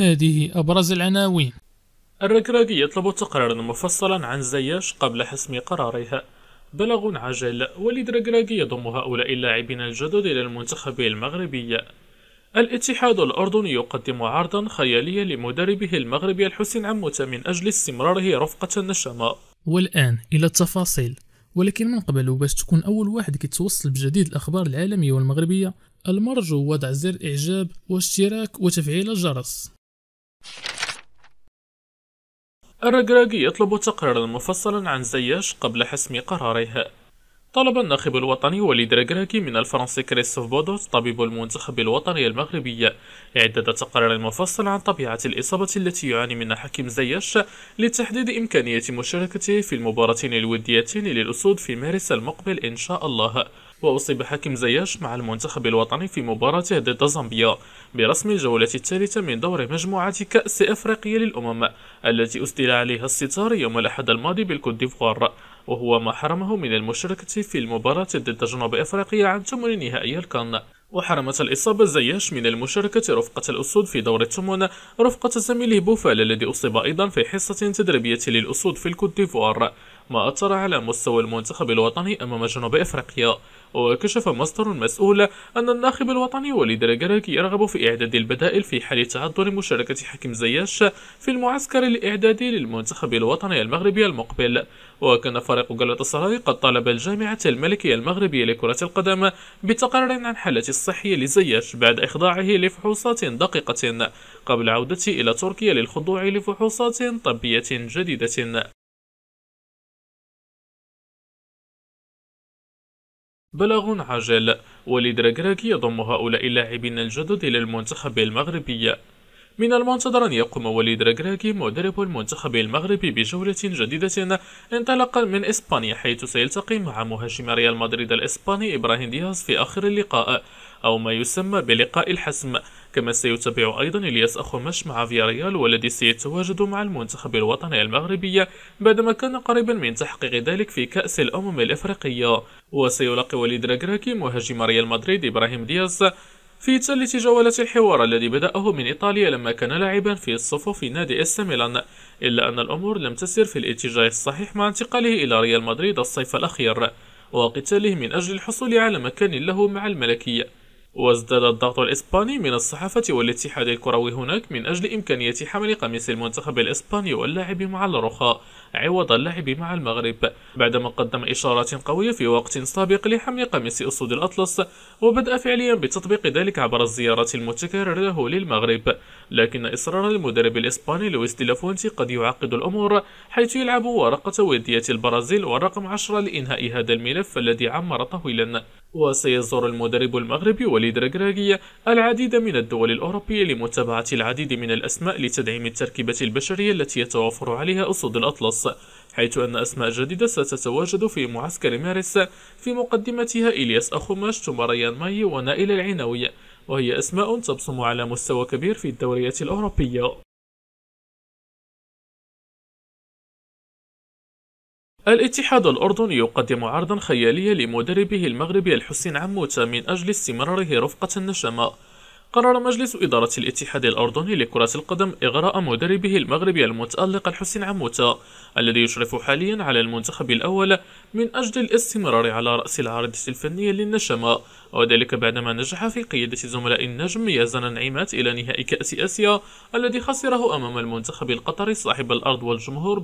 هذه أبرز العناوين الركراكي يطلب تقريرا مفصلا عن زياش قبل حسم قرارها بلغ عجل وليد ركراكي يضم هؤلاء اللاعبين الجدد إلى المنتخب المغربي الاتحاد الأردني يقدم عرضا خياليا لمدربه المغربي الحسين عموتة من أجل استمراره رفقة النشامة والآن إلى التفاصيل ولكن من قبل باش تكون أول واحد كيتوصل بجديد الأخبار العالمية والمغربية المرجو وضع زر إعجاب واشتراك وتفعيل الجرس الرقراقي يطلب تقريرا مفصلا عن زياش قبل حسم قراره طلب الناخب الوطني وليد رقراقي من الفرنسي كريستوف بودوت طبيب المنتخب الوطني المغربي إعداد تقرير مفصل عن طبيعة الإصابة التي يعاني منها حكيم زياش لتحديد إمكانية مشاركته في المباراتين الوديتين للأسود في مارس المقبل إن شاء الله وأصيب حكيم زياش مع المنتخب الوطني في مباراته ضد زامبيا برسم الجولة الثالثة من دور مجموعة كأس أفريقيا للأمم التي أسدل عليها الستار يوم الأحد الماضي بالكوت ديفوار وهو ما حرمه من المشاركة في المباراة ضد جنوب أفريقيا عن ثمن نهائي الكان وحرمت الإصابة زياش من المشاركة رفقة الأسود في دور الثمن رفقة زميله بوفال الذي أصيب أيضا في حصة تدريبية للأسود في الكوت ديفوار ما أثر على مستوى المنتخب الوطني أمام جنوب أفريقيا وكشف مصدر مسؤول أن الناخب الوطني وليد الجراكي يرغب في إعداد البدائل في حال تعذر مشاركة حكيم زياش في المعسكر الإعدادي للمنتخب الوطني المغربي المقبل وكان فريق جلطة قد طالب الجامعة الملكية المغربية لكرة القدم بتقرير عن حالته الصحية لزياش بعد إخضاعه لفحوصات دقيقة قبل عودته إلى تركيا للخضوع لفحوصات طبية جديدة بلاغ عاجل وليد ركراكي يضم هؤلاء اللاعبين الجدد للمنتخب المغربي من المنتظر أن يقوم وليد راكراكي مدرب المنتخب المغربي بجولة جديدة انطلاقا من إسبانيا حيث سيلتقي مع مهاجم ريال مدريد الإسباني إبراهيم دياز في آخر اللقاء أو ما يسمى بلقاء الحسم كما سيتابع أيضا إلياس أخو مش مع فياريال والذي سيتواجد مع المنتخب الوطني المغربي بعدما كان قريبا من تحقيق ذلك في كأس الأمم الإفريقية وسيلقي وليد راكراكي مهاجم ريال مدريد إبراهيم دياز في ثالث جولة الحوار الذي بدأه من إيطاليا لما كان لاعبا في الصفوف في نادي اس ميلان إلا أن الأمور لم تسر في الاتجاه الصحيح مع انتقاله إلى ريال مدريد الصيف الأخير وقتاله من أجل الحصول على مكان له مع الملكية وازداد الضغط الإسباني من الصحافة والاتحاد الكروي هناك من أجل إمكانية حمل قميص المنتخب الإسباني واللاعب مع الرخاء عوض اللعب مع المغرب بعدما قدم إشارات قوية في وقت سابق لحمل قميص أسود الأطلس وبدأ فعليا بتطبيق ذلك عبر الزيارات المتكررة له للمغرب لكن إصرار المدرب الإسباني لويس ديلافونتي قد يعقد الأمور حيث يلعب ورقة ودية البرازيل والرقم 10 لإنهاء هذا الملف الذي عمر طويلا وسيزور المدرب المغربي وليد ركراكي العديد من الدول الأوروبية لمتابعة العديد من الأسماء لتدعيم التركيبة البشرية التي يتوافر عليها أسود الأطلس حيث أن أسماء جديدة ستتواجد في معسكر مارس في مقدمتها إلياس أخوماش ثم ريان ماي ونائل العناوي وهي أسماء تبصم على مستوى كبير في الدوريات الأوروبية الاتحاد الأردني يقدم عرضا خياليا لمدربه المغربي الحسين عموتة من أجل استمراره رفقة النشمة قرر مجلس إدارة الاتحاد الأردني لكرة القدم إغراء مدربه المغربي المتألق الحسين عموتة الذي يشرف حاليا على المنتخب الأول من أجل الاستمرار على رأس العارضة الفنية للنشمة وذلك بعدما نجح في قيادة زملاء النجم يزن النعيمات إلى نهائي كأس آسيا الذي خسره أمام المنتخب القطري صاحب الأرض والجمهور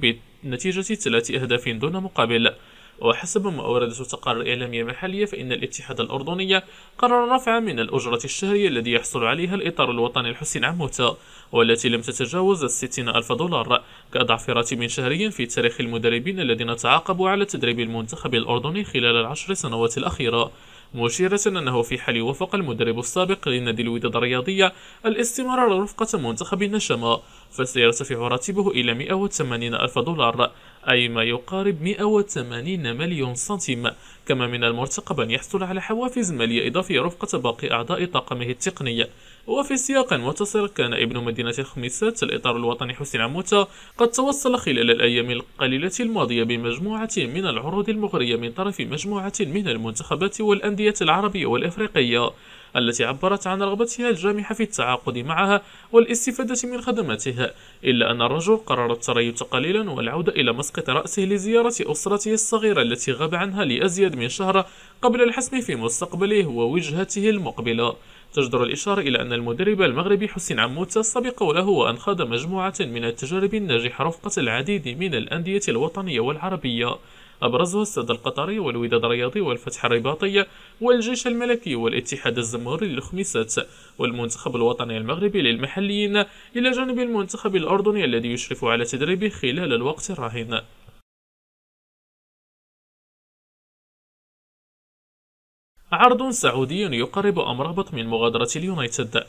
بنتيجة ثلاث أهداف دون مقابل وحسب ما أوردته تقارير إعلامية محلية فإن الاتحاد الأردني قرر رفع من الأجرة الشهرية الذي يحصل عليها الإطار الوطني الحسين عموتة والتي لم تتجاوز الستين ألف دولار كأضعف راتب شهري في تاريخ المدربين الذين تعاقبوا على تدريب المنتخب الأردني خلال العشر سنوات الأخيرة مشيرة أنه في حال وفق المدرب السابق لنادي الوداد الرياضية الاستمرار رفقة منتخب النشمة فسيرتفع راتبه إلى 180 ألف دولار أي ما يقارب 180 مليون سنتيم كما من المرتقب أن يحصل على حوافز مالية إضافية رفقة باقي أعضاء طاقمه التقني وفي سياق متصل كان ابن مدينة الخميسات الإطار الوطني حسين عموتة قد توصل خلال الأيام القليلة الماضية بمجموعة من العروض المغرية من طرف مجموعة من المنتخبات والأندية العربية والإفريقية التي عبرت عن رغبتها الجامحة في التعاقد معها والاستفادة من خدماتها إلا أن الرجل قرر التريث قليلا والعودة إلى مسقط رأسه لزيارة أسرته الصغيرة التي غاب عنها لأزيد من شهر قبل الحسم في مستقبله ووجهته المقبلة تجدر الإشارة إلى أن المدرب المغربي حسين عموتة سبق له وأن خاض مجموعة من التجارب الناجحة رفقة العديد من الأندية الوطنية والعربية أبرزها السد القطري والوداد الرياضي والفتح الرباطي والجيش الملكي والاتحاد الزمهوري للخميسات والمنتخب الوطني المغربي للمحليين إلى جانب المنتخب الأردني الذي يشرف على تدريبه خلال الوقت الراهن عرض سعودي يقرب أمرابط من مغادرة اليونايتد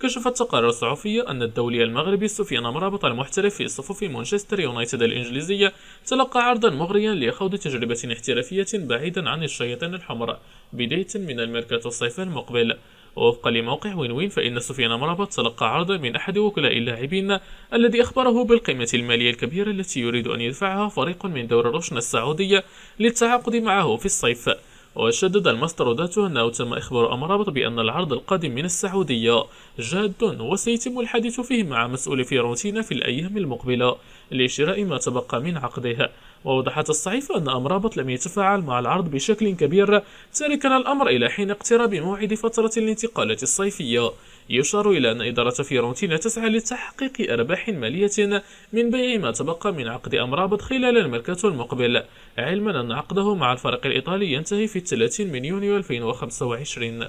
كشفت تقارير صحفية أن الدولي المغربي سفيان مرابط المحترف في صفوف مانشستر يونايتد الإنجليزية تلقى عرضا مغريا لخوض تجربة احترافية بعيدا عن الشياطين الحمراء بداية من الميركاتو الصيف المقبل ووفقا لموقع وين وين فإن سفيان مرابط تلقى عرضا من أحد وكلاء اللاعبين الذي أخبره بالقيمة المالية الكبيرة التي يريد أن يدفعها فريق من دور الرشن السعودية للتعاقد معه في الصيف وشدد المصدر ذاته أنه تم إخبار أمرابط بأن العرض القادم من السعودية جاد وسيتم الحديث فيه مع مسؤول فيرونتينا في الأيام المقبلة لشراء ما تبقى من عقدها ووضحت الصحيفة أن أمرابط لم يتفاعل مع العرض بشكل كبير تاركا الأمر إلى حين اقتراب موعد فترة الانتقالات الصيفية يشار إلى أن إدارة فيرونتينا تسعى لتحقيق أرباح مالية من بيع ما تبقى من عقد أمرابط خلال الميركاتو المقبل علما أن عقده مع الفريق الإيطالي ينتهي في 30 من يونيو 2025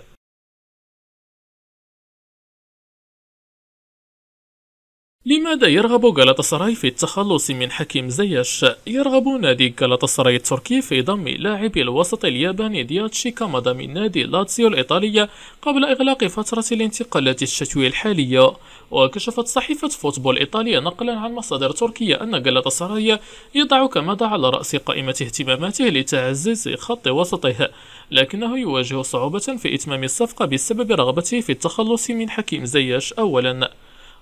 لماذا يرغب غالاتاسراي في التخلص من حكيم زياش؟ يرغب نادي غالاتاسراي التركي في ضم لاعب الوسط الياباني دياتشي كمضى من نادي لاتسيو الإيطالية قبل إغلاق فترة الانتقالات الشتوية الحالية وكشفت صحيفة فوتبول إيطاليا نقلا عن مصادر تركية أن غالاتاسراي يضع كمضى على رأس قائمة اهتماماته لتعزيز خط وسطه لكنه يواجه صعوبة في إتمام الصفقة بسبب رغبته في التخلص من حكيم زياش أولا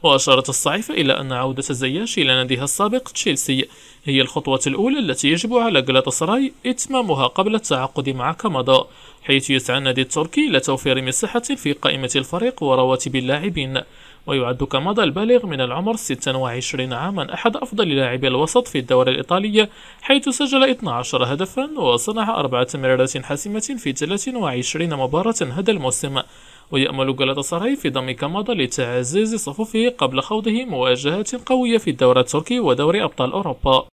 وأشارت الصحيفة إلى أن عودة الزياش إلى ناديها السابق تشيلسي هي الخطوة الأولى التي يجب على سراي إتمامها قبل التعاقد مع كمدا حيث يسعى النادي التركي إلى توفير مساحة في قائمة الفريق ورواتب اللاعبين ويعد كمضى البالغ من العمر 26 عاما أحد أفضل لاعبي الوسط في الدوري الإيطالي حيث سجل 12 هدفا وصنع أربعة تمريرات حاسمة في 23 مباراة هذا الموسم ويأمل غالاتاساراي في ضم كمادة لتعزيز صفوفه قبل خوضه مواجهات قوية في الدوري التركي ودوري أبطال أوروبا